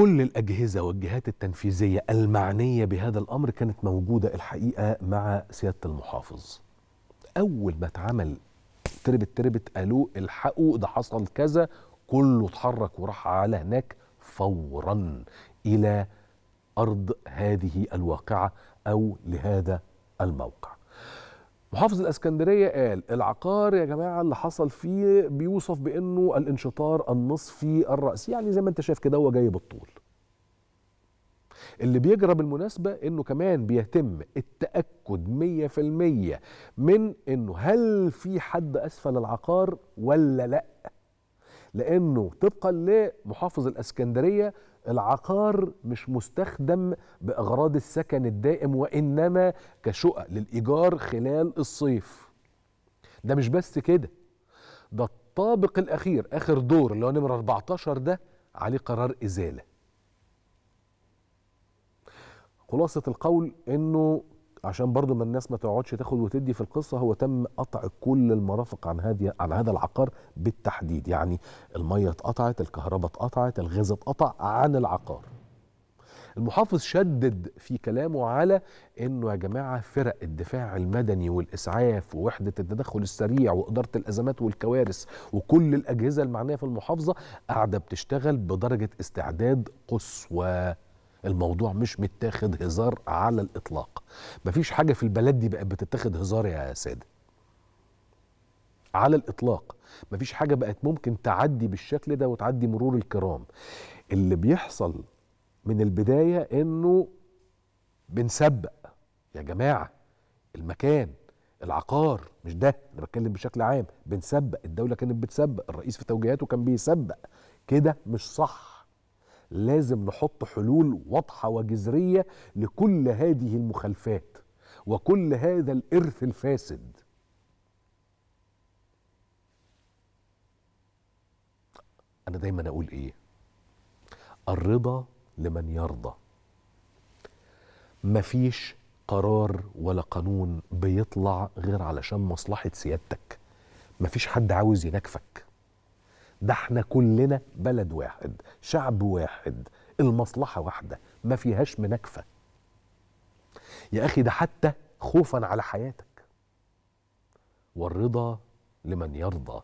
كل الأجهزة والجهات التنفيذية المعنية بهذا الأمر كانت موجودة الحقيقة مع سيادة المحافظ أول ما اتعمل تربت تربت قالوا الحقوا ده حصل كذا كله اتحرك وراح على هناك فورا إلى أرض هذه الواقعة أو لهذا الموقع محافظ الاسكندريه قال العقار يا جماعه اللي حصل فيه بيوصف بانه الانشطار النصفي الراسي يعني زي ما انت شايف كده هو جاي بالطول اللي بيجرى بالمناسبة انه كمان بيتم التأكد 100% من انه هل في حد اسفل العقار ولا لا لانه طبقا لمحافظ الاسكندرية العقار مش مستخدم باغراض السكن الدائم وانما كشقق للايجار خلال الصيف ده مش بس كده ده الطابق الاخير اخر دور اللي هو نمره 14 ده عليه قرار ازاله خلاصه القول انه عشان برضو ما الناس ما تقعدش تاخد وتدي في القصه هو تم قطع كل المرافق عن هذه عن هذا العقار بالتحديد يعني الميه اتقطعت الكهرباء اتقطعت الغاز اتقطع عن العقار المحافظ شدد في كلامه على انه يا جماعه فرق الدفاع المدني والاسعاف ووحده التدخل السريع واداره الازمات والكوارث وكل الاجهزه المعنيه في المحافظه قاعده بتشتغل بدرجه استعداد قصوى الموضوع مش متاخد هزار على الاطلاق مفيش حاجه في البلد دي بقت بتتاخد هزار يا ساده على الاطلاق مفيش حاجه بقت ممكن تعدي بالشكل ده وتعدي مرور الكرام اللي بيحصل من البدايه انه بنسبق يا جماعه المكان العقار مش ده انا بتكلم بشكل عام بنسبق الدوله كانت بتسبق الرئيس في توجيهاته كان بيسبق كده مش صح لازم نحط حلول واضحه وجذريه لكل هذه المخالفات وكل هذا الارث الفاسد انا دايما اقول ايه الرضا لمن يرضى مفيش قرار ولا قانون بيطلع غير علشان مصلحه سيادتك مفيش حد عاوز ينكفك ده احنا كلنا بلد واحد شعب واحد المصلحة واحدة ما فيهاش مناكفة يا أخي ده حتى خوفا على حياتك والرضا لمن يرضى